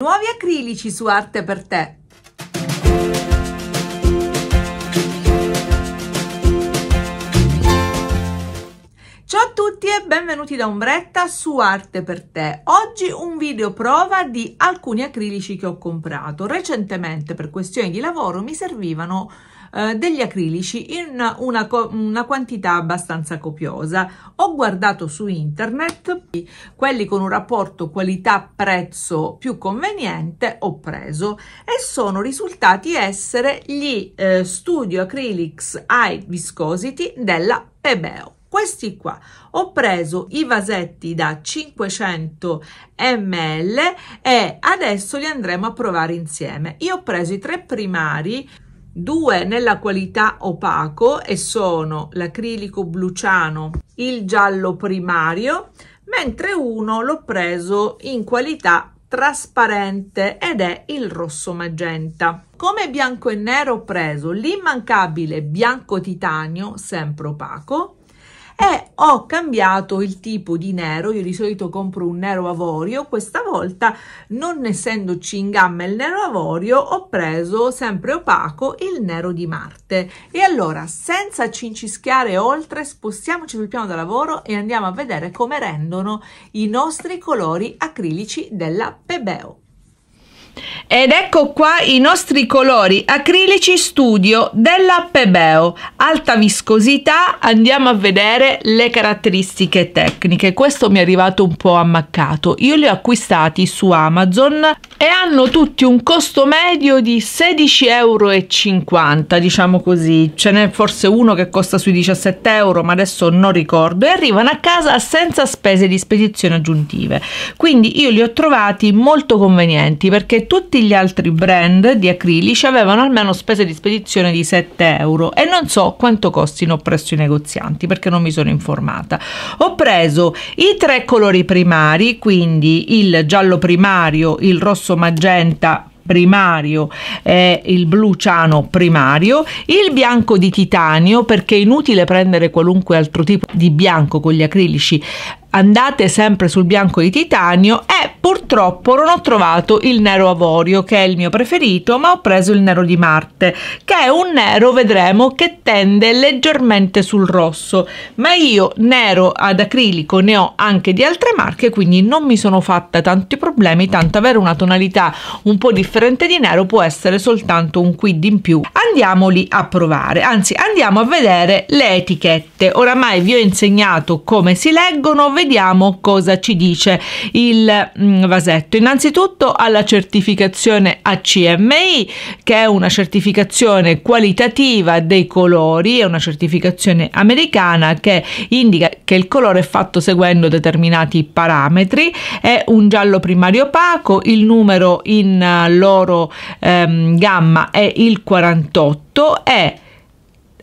Nuovi acrilici su Arte per te. Ciao a tutti e benvenuti da Ombretta su Arte per te. Oggi un video prova di alcuni acrilici che ho comprato. Recentemente per questioni di lavoro mi servivano eh, degli acrilici in una, una quantità abbastanza copiosa. Ho guardato su internet quelli con un rapporto qualità-prezzo più conveniente, ho preso e sono risultati essere gli eh, Studio Acrylics High Viscosity della Pebeo questi qua ho preso i vasetti da 500 ml e adesso li andremo a provare insieme io ho preso i tre primari due nella qualità opaco e sono l'acrilico bluciano, il giallo primario, mentre uno l'ho preso in qualità trasparente ed è il rosso magenta. Come bianco e nero ho preso l'immancabile bianco titanio, sempre opaco, ho cambiato il tipo di nero, io di solito compro un nero avorio, questa volta non essendoci in gamma il nero avorio ho preso sempre opaco il nero di Marte. E allora senza cincischiare oltre spostiamoci sul piano da lavoro e andiamo a vedere come rendono i nostri colori acrilici della Pebeo. Ed ecco qua i nostri colori acrilici studio della Pebeo, alta viscosità, andiamo a vedere le caratteristiche tecniche. Questo mi è arrivato un po' ammaccato, io li ho acquistati su Amazon e hanno tutti un costo medio di 16,50 euro, diciamo così, ce n'è forse uno che costa sui 17 euro, ma adesso non ricordo, e arrivano a casa senza spese di spedizione aggiuntive. Quindi io li ho trovati molto convenienti perché tutti gli altri brand di acrilici avevano almeno spese di spedizione di 7 euro e non so quanto costino presso i negozianti perché non mi sono informata. Ho preso i tre colori primari, quindi il giallo primario, il rosso magenta primario e il blu ciano primario, il bianco di titanio perché è inutile prendere qualunque altro tipo di bianco con gli acrilici andate sempre sul bianco di titanio e purtroppo non ho trovato il nero avorio che è il mio preferito ma ho preso il nero di Marte che è un nero vedremo che tende leggermente sul rosso ma io nero ad acrilico ne ho anche di altre marche quindi non mi sono fatta tanti problemi tanto avere una tonalità un po' differente di nero può essere soltanto un quid in più andiamoli a provare anzi andiamo a vedere le etichette oramai vi ho insegnato come si leggono vediamo cosa ci dice il mm, vasetto. Innanzitutto alla certificazione ACMI, che è una certificazione qualitativa dei colori, è una certificazione americana che indica che il colore è fatto seguendo determinati parametri, è un giallo primario opaco, il numero in eh, loro ehm, gamma è il 48 e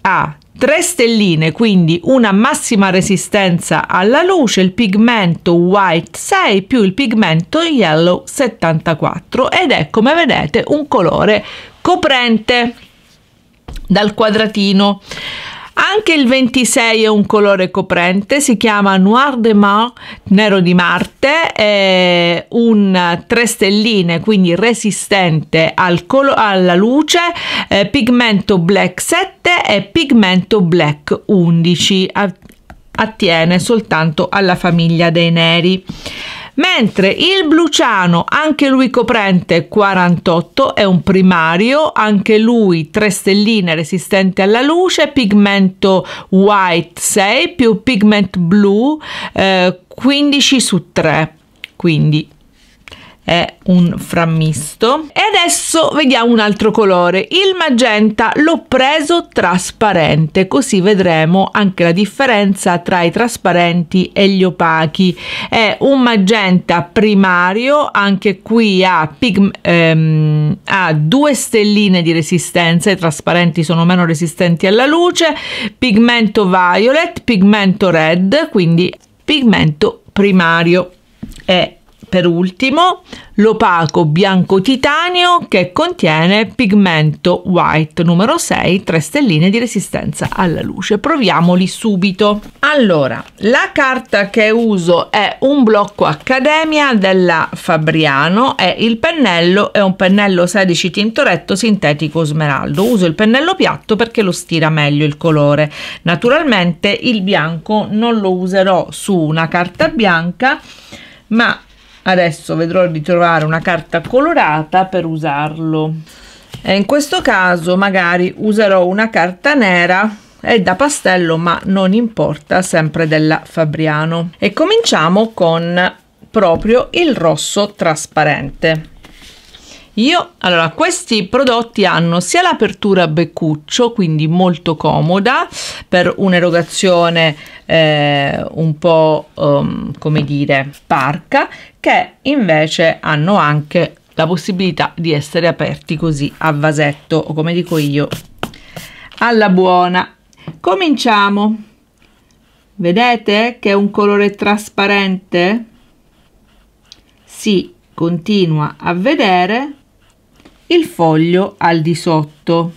ha 3 stelline, quindi una massima resistenza alla luce, il pigmento white 6 più il pigmento yellow 74 ed è come vedete un colore coprente dal quadratino. Anche il 26 è un colore coprente, si chiama Noir de Mar, nero di Marte, è un 3 stelline, quindi resistente al alla luce, eh, pigmento black 7 e pigmento black 11, attiene soltanto alla famiglia dei neri mentre il Bluciano, anche lui coprente 48, è un primario, anche lui 3 stelline resistente alla luce, pigmento white 6 più pigment blu eh, 15 su 3, quindi è un frammisto e adesso vediamo un altro colore il magenta l'ho preso trasparente così vedremo anche la differenza tra i trasparenti e gli opachi è un magenta primario anche qui ha, ehm, ha due stelline di resistenza i trasparenti sono meno resistenti alla luce pigmento violet pigmento red quindi pigmento primario è per ultimo l'opaco bianco titanio che contiene pigmento white numero 6, 3 stelline di resistenza alla luce. Proviamoli subito. Allora, la carta che uso è un blocco Accademia della Fabriano e il pennello è un pennello 16 tintoretto sintetico smeraldo. Uso il pennello piatto perché lo stira meglio il colore. Naturalmente il bianco non lo userò su una carta bianca ma adesso vedrò di trovare una carta colorata per usarlo e in questo caso magari userò una carta nera è da pastello ma non importa sempre della Fabriano e cominciamo con proprio il rosso trasparente io, allora, questi prodotti hanno sia l'apertura a beccuccio, quindi molto comoda per un'erogazione eh, un po' um, come dire parca, che invece hanno anche la possibilità di essere aperti così a vasetto o come dico io alla buona. Cominciamo. Vedete che è un colore trasparente? Si continua a vedere il foglio al di sotto.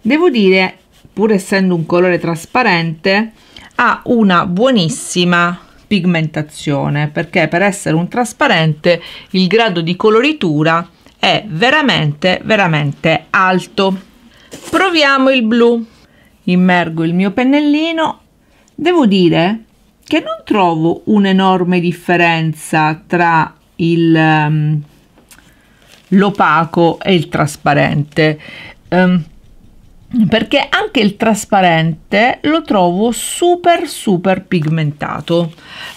Devo dire, pur essendo un colore trasparente, ha una buonissima pigmentazione perché per essere un trasparente il grado di coloritura è veramente veramente alto. Proviamo il blu. Immergo il mio pennellino. Devo dire che non trovo un'enorme differenza tra il, um, l'opaco e il trasparente. Um, perché anche il trasparente lo trovo super super pigmentato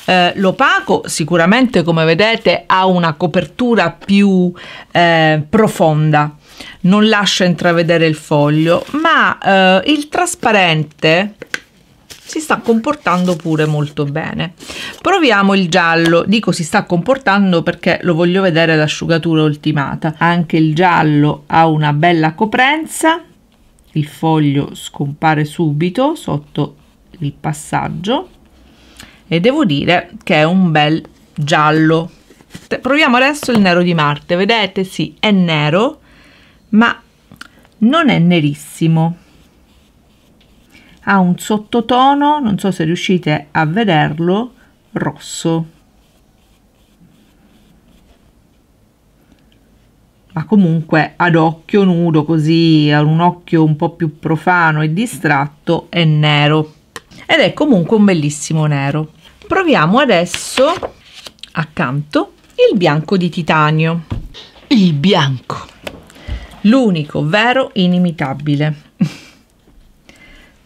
eh, l'opaco sicuramente come vedete ha una copertura più eh, profonda non lascia intravedere il foglio ma eh, il trasparente si sta comportando pure molto bene. Proviamo il giallo, dico si sta comportando perché lo voglio vedere l'asciugatura ultimata. Anche il giallo ha una bella coprenza, il foglio scompare subito sotto il passaggio e devo dire che è un bel giallo. Proviamo adesso il nero di Marte, vedete? Sì, è nero, ma non è nerissimo ha un sottotono, non so se riuscite a vederlo, rosso. Ma comunque ad occhio nudo, così a un occhio un po' più profano e distratto, è nero. Ed è comunque un bellissimo nero. Proviamo adesso accanto il bianco di titanio. Il bianco. L'unico vero inimitabile.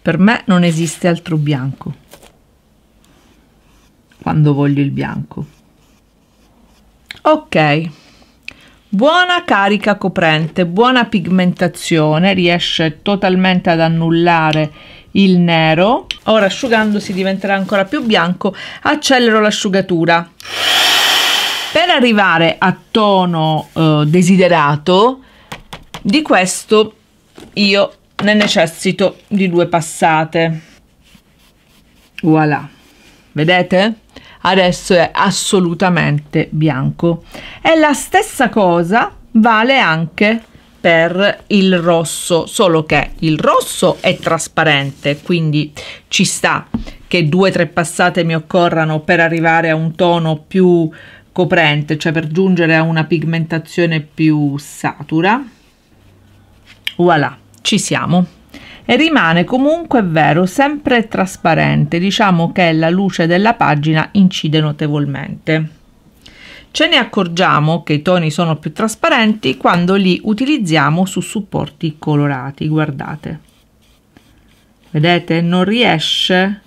Per me non esiste altro bianco. Quando voglio il bianco. Ok. Buona carica coprente, buona pigmentazione, riesce totalmente ad annullare il nero. Ora asciugandosi diventerà ancora più bianco, accelero l'asciugatura. Per arrivare a tono eh, desiderato, di questo io ne necessito di due passate voilà vedete adesso è assolutamente bianco e la stessa cosa vale anche per il rosso solo che il rosso è trasparente quindi ci sta che due o tre passate mi occorrano per arrivare a un tono più coprente cioè per giungere a una pigmentazione più satura voilà ci siamo. E rimane comunque vero, sempre trasparente, diciamo che la luce della pagina incide notevolmente. Ce ne accorgiamo che i toni sono più trasparenti quando li utilizziamo su supporti colorati, guardate. Vedete, non riesce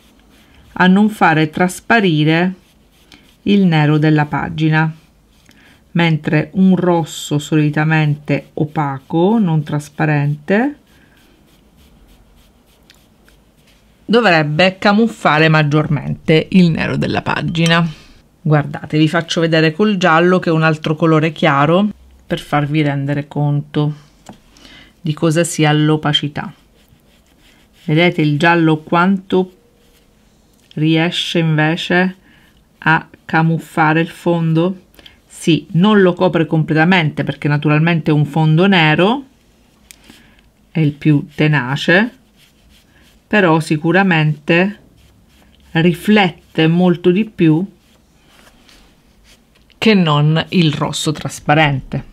a non fare trasparire il nero della pagina, mentre un rosso solitamente opaco, non trasparente, dovrebbe camuffare maggiormente il nero della pagina. Guardate, vi faccio vedere col giallo che è un altro colore chiaro per farvi rendere conto di cosa sia l'opacità. Vedete il giallo quanto riesce invece a camuffare il fondo? Sì, non lo copre completamente perché naturalmente un fondo nero è il più tenace, però sicuramente riflette molto di più che non il rosso trasparente.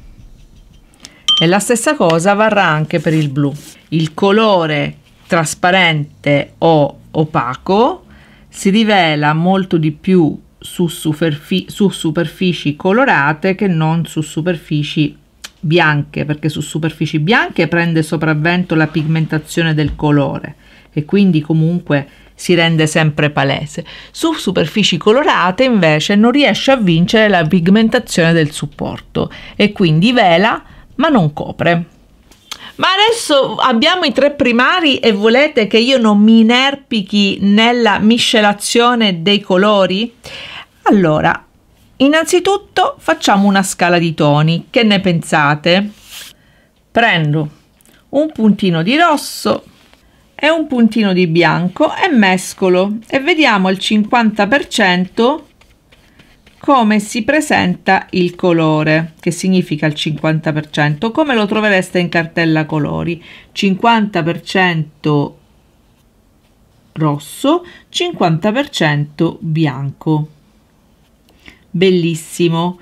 E la stessa cosa varrà anche per il blu. Il colore trasparente o opaco si rivela molto di più su, superfic su, superfici colorate che non su superfici bianche, perché su superfici bianche prende sopravvento la pigmentazione del colore e quindi comunque si rende sempre palese. Su superfici colorate invece non riesce a vincere la pigmentazione del supporto e quindi vela ma non copre. Ma adesso abbiamo i tre primari e volete che io non mi inerpichi nella miscelazione dei colori? Allora, innanzitutto facciamo una scala di toni. Che ne pensate? Prendo un puntino di rosso e un puntino di bianco e mescolo e vediamo il 50% come si presenta il colore, che significa il 50%, come lo trovereste in cartella colori. 50% rosso, 50% bianco. Bellissimo.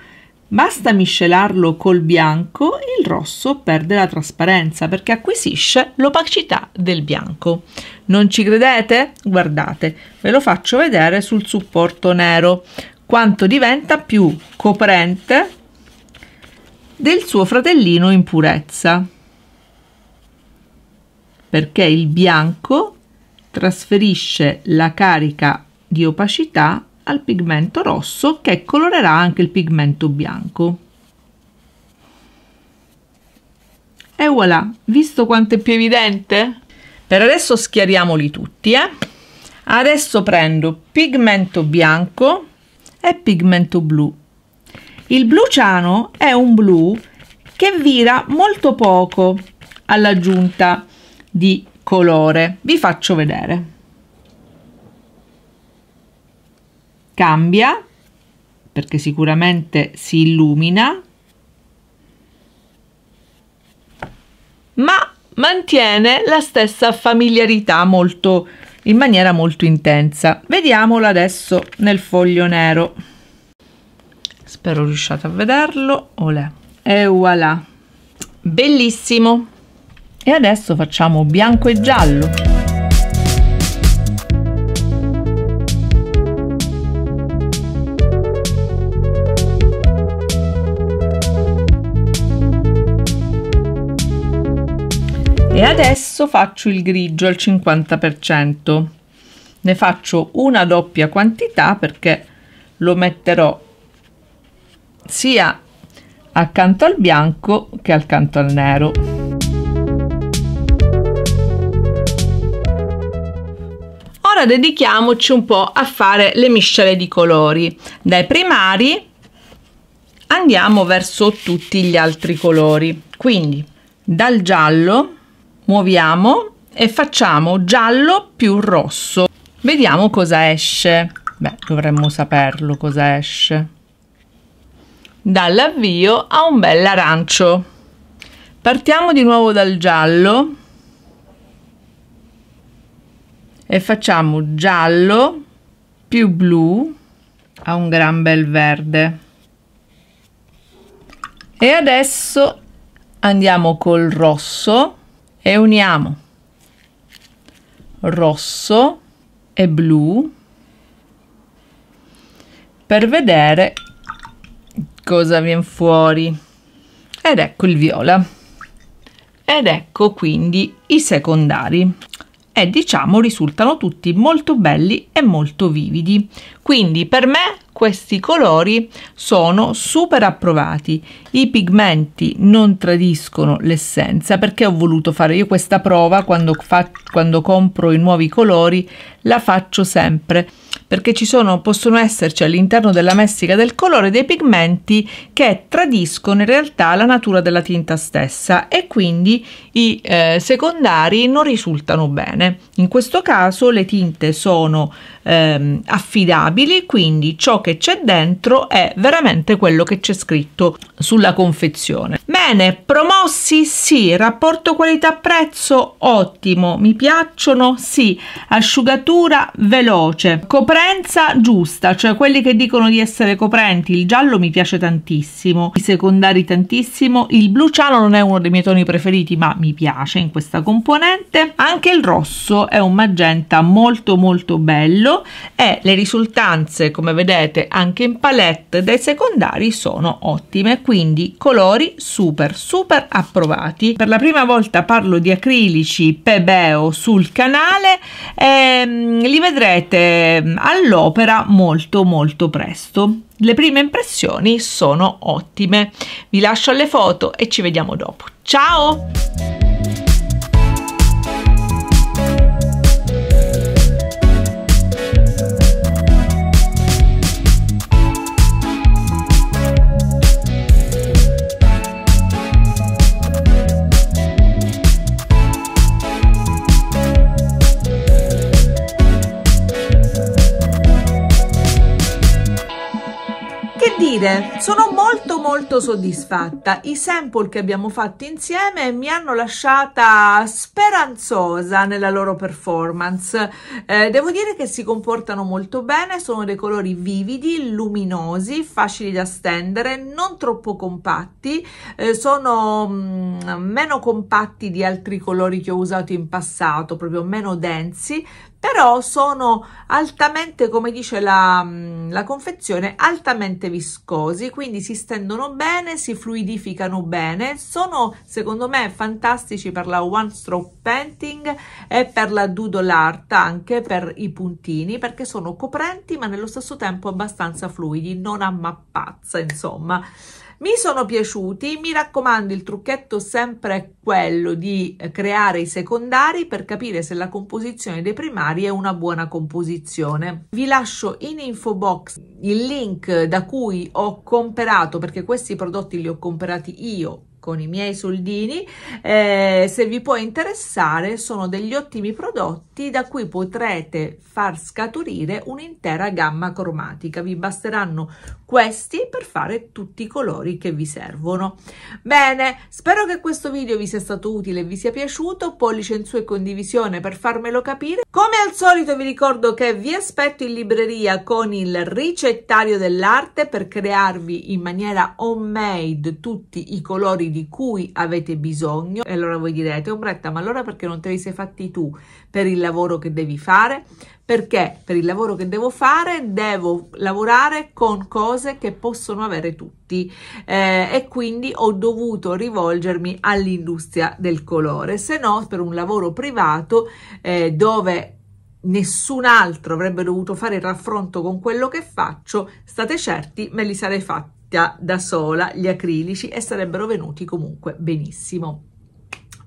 Basta miscelarlo col bianco e il rosso perde la trasparenza perché acquisisce l'opacità del bianco. Non ci credete? Guardate, ve lo faccio vedere sul supporto nero quanto diventa più coprente del suo fratellino in purezza perché il bianco trasferisce la carica di opacità al pigmento rosso che colorerà anche il pigmento bianco. E voilà, visto quanto è più evidente? Per adesso schiariamoli tutti, eh? Adesso prendo pigmento bianco e pigmento blu. Il blu ciano è un blu che vira molto poco all'aggiunta di colore. Vi faccio vedere. cambia perché sicuramente si illumina, ma mantiene la stessa familiarità molto, in maniera molto intensa. Vediamolo adesso nel foglio nero. Spero riusciate a vederlo. Olè. E voilà. Bellissimo. E adesso facciamo bianco e giallo. e adesso faccio il grigio al 50% ne faccio una doppia quantità perché lo metterò sia accanto al bianco che accanto al nero ora dedichiamoci un po' a fare le miscele di colori dai primari andiamo verso tutti gli altri colori quindi dal giallo muoviamo e facciamo giallo più rosso. Vediamo cosa esce. Beh, dovremmo saperlo cosa esce. Dall'avvio a un bel arancio. Partiamo di nuovo dal giallo e facciamo giallo più blu a un gran bel verde. E adesso andiamo col rosso e uniamo rosso e blu per vedere cosa viene fuori ed ecco il viola ed ecco quindi i secondari e diciamo risultano tutti molto belli e molto vividi quindi per me questi colori sono super approvati. I pigmenti non tradiscono l'essenza perché ho voluto fare io questa prova quando, quando compro i nuovi colori, la faccio sempre perché ci sono, possono esserci all'interno della messica del colore dei pigmenti che tradiscono in realtà la natura della tinta stessa e quindi i eh, secondari non risultano bene. In questo caso le tinte sono ehm, affidabili, quindi ciò che c'è dentro è veramente quello che c'è scritto sulla confezione. Bene, promossi sì, rapporto qualità-prezzo ottimo, mi piacciono sì, asciugatura veloce, copertura Coprenza giusta, cioè quelli che dicono di essere coprenti, il giallo mi piace tantissimo, i secondari tantissimo, il blu ciano non è uno dei miei toni preferiti ma mi piace in questa componente, anche il rosso è un magenta molto molto bello e le risultanze come vedete anche in palette dai secondari sono ottime, quindi colori super super approvati. Per la prima volta parlo di acrilici Pebeo sul canale e ehm, li vedrete Ehm, all'opera molto molto presto. Le prime impressioni sono ottime. Vi lascio le foto e ci vediamo dopo. Ciao! dire, sono molto molto soddisfatta. I sample che abbiamo fatto insieme mi hanno lasciata speranzosa nella loro performance. Eh, devo dire che si comportano molto bene, sono dei colori vividi, luminosi, facili da stendere, non troppo compatti, eh, sono mh, mm, meno compatti di altri colori che ho usato in passato, proprio meno densi, però sono altamente, come dice la, mm, la, confezione, altamente viscosi, quindi si stendono bene, si fluidificano bene, sono secondo me fantastici per la one stroke painting e per la doodle art, anche per i puntini, perché sono coprenti ma nello stesso tempo abbastanza fluidi, non ammappazza insomma. Mi sono piaciuti, mi raccomando il trucchetto sempre è quello di creare i secondari per capire se la composizione dei primari è una buona composizione. Vi lascio in info box il link da cui ho comperato perché questi prodotti li ho comprati io con i miei soldini. Eh, se vi può interessare, sono degli ottimi prodotti da cui potrete far scaturire un'intera gamma cromatica. Vi basteranno questi per fare tutti i colori che vi servono. Bene, spero che questo video vi sia stato utile e vi sia piaciuto. Pollice in su e condivisione per farmelo capire. Come al solito vi ricordo che vi aspetto in libreria con il ricettario dell'arte per crearvi in maniera homemade tutti i colori di di cui avete bisogno e allora voi direte ombretta oh, ma allora perché non te li sei fatti tu per il lavoro che devi fare perché per il lavoro che devo fare devo lavorare con cose che possono avere tutti eh, e quindi ho dovuto rivolgermi all'industria del colore se no per un lavoro privato eh, dove nessun altro avrebbe dovuto fare il raffronto con quello che faccio state certi me li sarei fatti scritta da sola gli acrilici e sarebbero venuti comunque benissimo.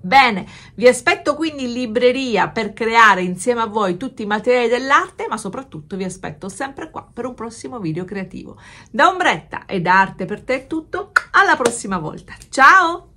Bene, vi aspetto quindi in libreria per creare insieme a voi tutti i materiali dell'arte, ma soprattutto vi aspetto sempre qua per un prossimo video creativo. Da Ombretta e da Arte per te è tutto, alla prossima volta. Ciao!